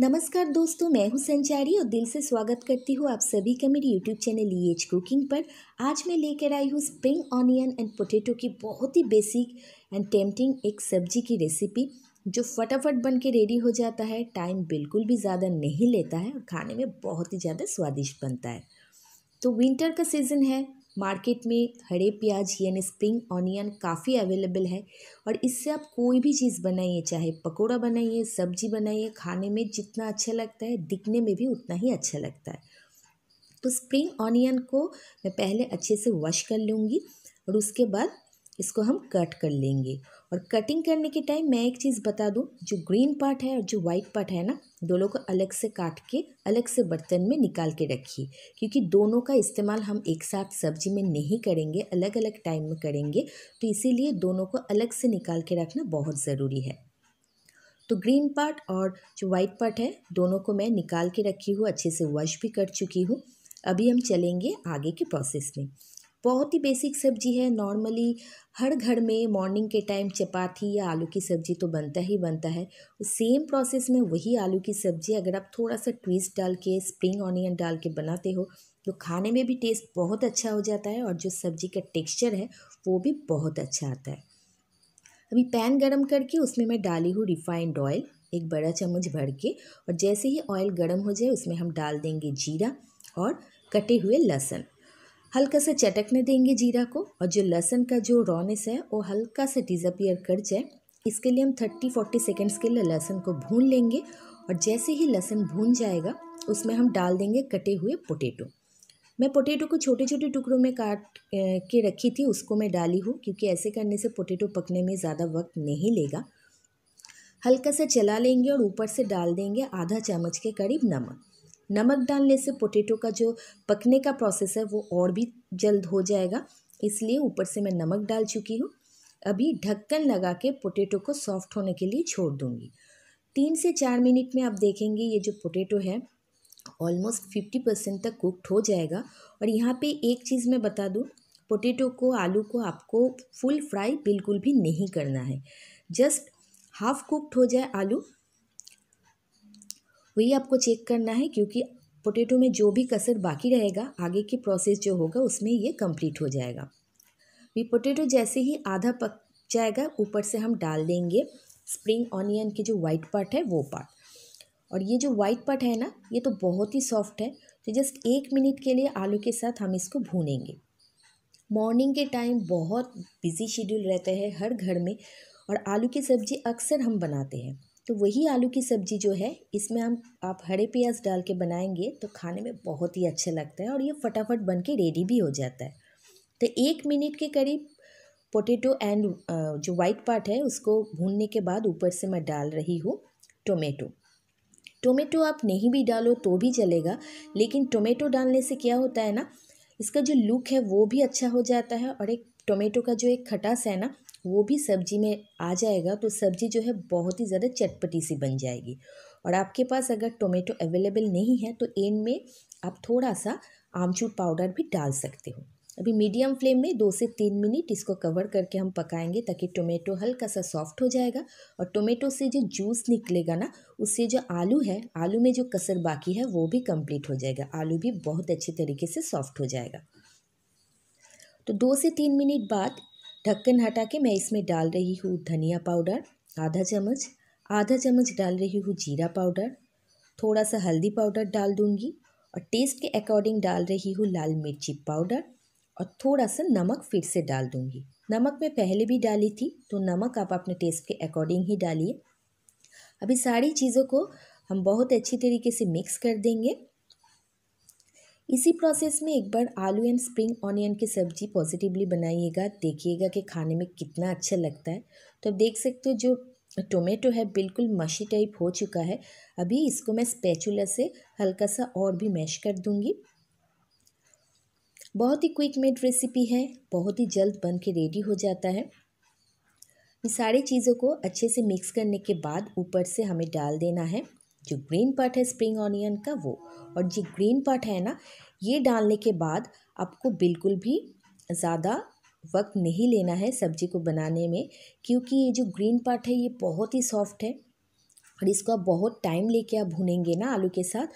नमस्कार दोस्तों मैं हूं संचारी और दिल से स्वागत करती हूं आप सभी का मेरे YouTube channel E H cooking पर आज मैं लेकर आई हूं स्प्रिंग ऑनियन एंड पोटैटो की बहुत ही बेसिक एंड टेम्पटिंग एक सब्जी की रेसिपी जो फटाफट बन के रेडी हो जाता है टाइम बिल्कुल भी ज़्यादा नहीं लेता है और खाने में बहुत ही ज़्यादा स्वादिष्ट बनता है तो विंटर का सीज़न है मार्केट में हरे प्याज यानी स्प्रिंग ऑनियन काफ़ी अवेलेबल है और इससे आप कोई भी चीज़ बनाइए चाहे पकोड़ा बनाइए सब्जी बनाइए खाने में जितना अच्छा लगता है दिखने में भी उतना ही अच्छा लगता है तो स्प्रिंग ऑनियन को मैं पहले अच्छे से वॉश कर लूँगी और उसके बाद इसको हम कट कर लेंगे और कटिंग करने के टाइम मैं एक चीज़ बता दूँ जो ग्रीन पार्ट है और जो वाइट पार्ट है ना दोनों को अलग से काट के अलग से बर्तन में निकाल के रखिए क्योंकि दोनों का इस्तेमाल हम एक साथ सब्जी में नहीं करेंगे अलग अलग टाइम में करेंगे तो इसीलिए दोनों को अलग से निकाल के रखना बहुत ज़रूरी है तो ग्रीन पार्ट और जो वाइट पार्ट है दोनों को मैं निकाल के रखी हूँ अच्छे से वॉश भी कर चुकी हूँ अभी हम चलेंगे आगे के प्रोसेस में बहुत ही बेसिक सब्जी है नॉर्मली हर घर में मॉर्निंग के टाइम चपाती या आलू की सब्जी तो बनता ही बनता है सेम प्रोसेस में वही आलू की सब्जी अगर आप थोड़ा सा ट्विस्ट डाल के स्प्रिंग ऑनियन डाल के बनाते हो तो खाने में भी टेस्ट बहुत अच्छा हो जाता है और जो सब्जी का टेक्स्चर है वो भी बहुत अच्छा आता है अभी पैन गरम करके उसमें मैं डाली हूँ रिफाइंड ऑयल एक बड़ा चम्मच भर के और जैसे ही ऑयल गर्म हो जाए उसमें हम डाल देंगे जीरा और कटे हुए लहसन हल्का से चटकने देंगे जीरा को और जो लहसन का जो रॉनेस है वो हल्का से डिज़पियर कर जाए इसके लिए हम थर्टी फोर्टी सेकेंड्स के लिए लहसुन को भून लेंगे और जैसे ही लहसुन भून जाएगा उसमें हम डाल देंगे कटे हुए पोटैटो मैं पोटैटो को छोटे छोटे टुकड़ों में काट के रखी थी उसको मैं डाली हूँ क्योंकि ऐसे करने से पोटैटो पकने में ज़्यादा वक्त नहीं लेगा हल्का सा चला लेंगे और ऊपर से डाल देंगे आधा चम्मच के करीब नमक नमक डालने से पोटैटो का जो पकने का प्रोसेस है वो और भी जल्द हो जाएगा इसलिए ऊपर से मैं नमक डाल चुकी हूँ अभी ढक्कन लगा के पोटैटो को सॉफ्ट होने के लिए छोड़ दूँगी तीन से चार मिनट में आप देखेंगे ये जो पोटैटो है ऑलमोस्ट फिफ्टी परसेंट तक कुकड हो जाएगा और यहाँ पे एक चीज़ मैं बता दूँ पोटैटो को आलू को आपको फुल फ्राई बिल्कुल भी नहीं करना है जस्ट हाफ़ कुकड हो जाए आलू वही आपको चेक करना है क्योंकि पोटैटो में जो भी कसर बाकी रहेगा आगे की प्रोसेस जो होगा उसमें ये कंप्लीट हो जाएगा ये पोटैटो जैसे ही आधा पक जाएगा ऊपर से हम डाल देंगे स्प्रिंग ऑनियन के जो वाइट पार्ट है वो पार्ट और ये जो वाइट पार्ट है ना ये तो बहुत ही सॉफ्ट है तो जस्ट एक मिनट के लिए आलू के साथ हम इसको भूनेंगे मॉर्निंग के टाइम बहुत बिजी शेड्यूल रहता है हर घर में और आलू की सब्ज़ी अक्सर हम बनाते हैं तो वही आलू की सब्ज़ी जो है इसमें हम आप हरे प्याज डाल के बनाएंगे तो खाने में बहुत ही अच्छा लगता है और ये फटाफट बन के रेडी भी हो जाता है तो एक मिनट के करीब पोटैटो एंड जो वाइट पार्ट है उसको भूनने के बाद ऊपर से मैं डाल रही हूँ टोमेटो टोमेटो आप नहीं भी डालो तो भी चलेगा लेकिन टोमेटो डालने से क्या होता है ना इसका जो लुक है वो भी अच्छा हो जाता है और एक टोमेटो का जो एक खटास है ना वो भी सब्जी में आ जाएगा तो सब्जी जो है बहुत ही ज़्यादा चटपटी सी बन जाएगी और आपके पास अगर टोमेटो अवेलेबल नहीं है तो एंड में आप थोड़ा सा आमचूर पाउडर भी डाल सकते हो अभी मीडियम फ्लेम में दो से तीन मिनट इसको कवर करके हम पकाएंगे ताकि टोमेटो हल्का सा सॉफ्ट हो जाएगा और टोमेटो से जो जूस निकलेगा ना उससे जो आलू है आलू में जो कसर बाकी है वो भी कंप्लीट हो जाएगा आलू भी बहुत अच्छे तरीके से सॉफ्ट हो जाएगा तो दो से तीन मिनट बाद ढक्कन हटा के मैं इसमें डाल रही हूँ धनिया पाउडर आधा चम्मच आधा चम्मच डाल रही हूँ जीरा पाउडर थोड़ा सा हल्दी पाउडर डाल दूँगी और टेस्ट के अकॉर्डिंग डाल रही हूँ लाल मिर्ची पाउडर और थोड़ा सा नमक फिर से डाल दूँगी नमक मैं पहले भी डाली थी तो नमक आप अपने टेस्ट के अकॉर्डिंग ही डालिए अभी सारी चीज़ों को हम बहुत अच्छी तरीके से मिक्स कर देंगे इसी प्रोसेस में एक बार आलू एंड स्प्रिंग ऑनियन की सब्ज़ी पॉजिटिवली बनाइएगा देखिएगा कि खाने में कितना अच्छा लगता है तो आप देख सकते हो जो टोमेटो है बिल्कुल मशी टाइप हो चुका है अभी इसको मैं स्पैचुला से हल्का सा और भी मैश कर दूँगी बहुत ही क्विक मेड रेसिपी है बहुत ही जल्द बन के रेडी हो जाता है इन सारी चीज़ों को अच्छे से मिक्स करने के बाद ऊपर से हमें डाल देना है जो ग्रीन पार्ट है स्प्रिंग ऑनियन का वो और ये ग्रीन पार्ट है ना ये डालने के बाद आपको बिल्कुल भी ज़्यादा वक्त नहीं लेना है सब्जी को बनाने में क्योंकि ये जो ग्रीन पार्ट है ये बहुत ही सॉफ्ट है और इसको आप बहुत टाइम लेके आप भुनेंगे ना आलू के साथ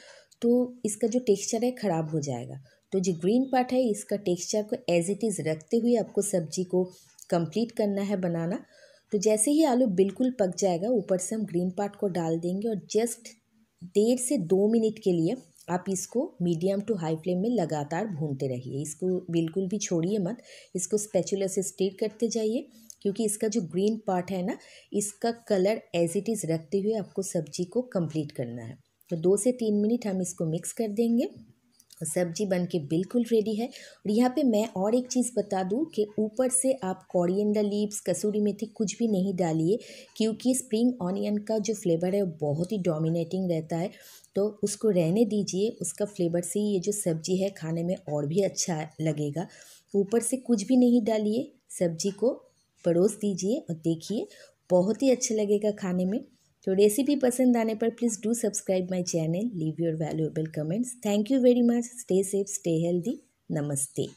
तो इसका जो टेक्सचर है ख़राब हो जाएगा तो जो ग्रीन पार्ट है इसका टेक्सचर को एज इट इज़ रखते हुए आपको सब्जी को कंप्लीट करना है बनाना तो जैसे ही आलू बिल्कुल पक जाएगा ऊपर से हम ग्रीन पार्ट को डाल देंगे और जस्ट डेढ़ से दो मिनट के लिए आप इसको मीडियम टू हाई फ्लेम में लगातार भूनते रहिए इसको बिल्कुल भी छोड़िए मत इसको स्पेचुलर से स्टीर करते जाइए क्योंकि इसका जो ग्रीन पार्ट है ना इसका कलर एज इट इज़ रखते हुए आपको सब्जी को कंप्लीट करना है तो दो से तीन मिनट हम इसको मिक्स कर देंगे सब्जी बन के बिल्कुल रेडी है और यहाँ पे मैं और एक चीज़ बता दूँ कि ऊपर से आप कॉरिएंडर लीव्स कसूरी मेथी कुछ भी नहीं डालिए क्योंकि स्प्रिंग ऑनियन का जो फ्लेवर है वो बहुत ही डोमिनेटिंग रहता है तो उसको रहने दीजिए उसका फ्लेवर से ये जो सब्ज़ी है खाने में और भी अच्छा लगेगा ऊपर से कुछ भी नहीं डालिए सब्जी को परोस दीजिए और देखिए बहुत ही अच्छा लगेगा खाने में तो रेसिपी पसंद आने पर please do subscribe my channel leave your valuable comments thank you very much stay safe stay healthy नमस्ते